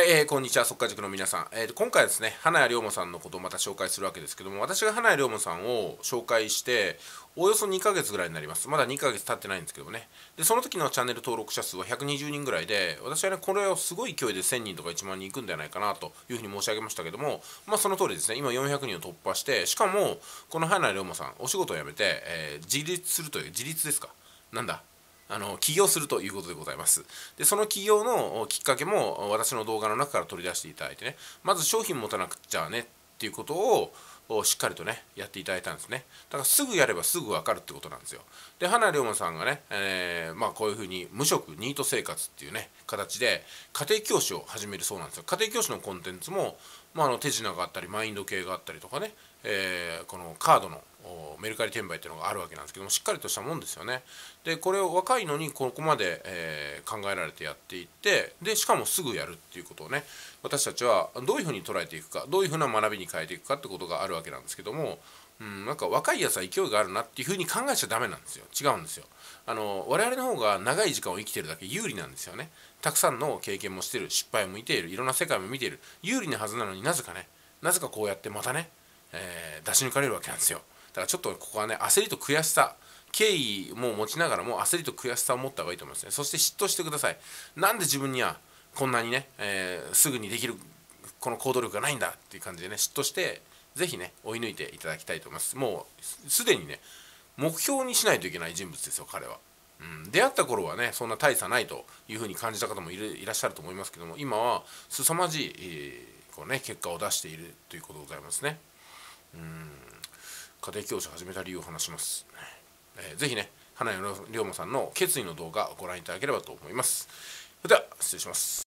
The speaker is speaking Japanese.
はい、えー、こんにちは、速稼塾の皆さん。えー、今回ですね、花屋龍馬さんのことをまた紹介するわけですけども、私が花屋龍馬さんを紹介して、およそ2ヶ月ぐらいになります。まだ2ヶ月経ってないんですけどもね。で、その時のチャンネル登録者数は120人ぐらいで、私はね、これをすごい勢いで1000人とか1万人いくんじゃないかなというふうに申し上げましたけども、まあその通りですね、今400人を突破して、しかも、この花屋龍馬さん、お仕事を辞めて、えー、自立するという、自立ですか。なんだあの起業するということでございますでその起業のきっかけも私の動画の中から取り出していただいてねまず商品持たなくちゃねっていうことをしっかりとねやっていただいたんですねだからすぐやればすぐ分かるってことなんですよで花龍馬さんがね、えー、まあ、こういうふうに無職ニート生活っていうね形で家庭教師を始めるそうなんですよ家庭教師のコンテンツも、まあ、あの手品があったりマインド系があったりとかね、えー、このカードのメルカリ転売っていうのがあるわけなんですけどもしっかりとしたもんですよねでこれを若いのにここまで、えー、考えられてやっていってでしかもすぐやるっていうことをね私たちはどういうふうに捉えていくかどういうふうな学びに変えていくかってことがあるわけなんですけどもうん、なんか若いやつは勢いがあるなっていうふうに考えちゃダメなんですよ違うんですよあの我々の方が長い時間を生きてるだけ有利なんですよねたくさんの経験もしてる失敗も見ているいろんな世界も見ている有利なはずなのになぜかねなぜかこうやってまたね、えー、出し抜かれるわけなんですよからちょっとここはね焦りと悔しさ敬意も持ちながらも焦りと悔しさを持った方がいいと思いますねそして嫉妬してくださいなんで自分にはこんなにね、えー、すぐにできるこの行動力がないんだっていう感じでね嫉妬してぜひね追い抜いていただきたいと思いますもうすでにね目標にしないといけない人物ですよ彼は、うん、出会った頃はねそんな大差ないというふうに感じた方もいらっしゃると思いますけども今は凄まじい、えー、こうね結果を出しているということでございますねうん家庭教師を始めた理由を話します、えー、ぜひね花屋龍馬さんの決意の動画をご覧いただければと思いますそれでは失礼します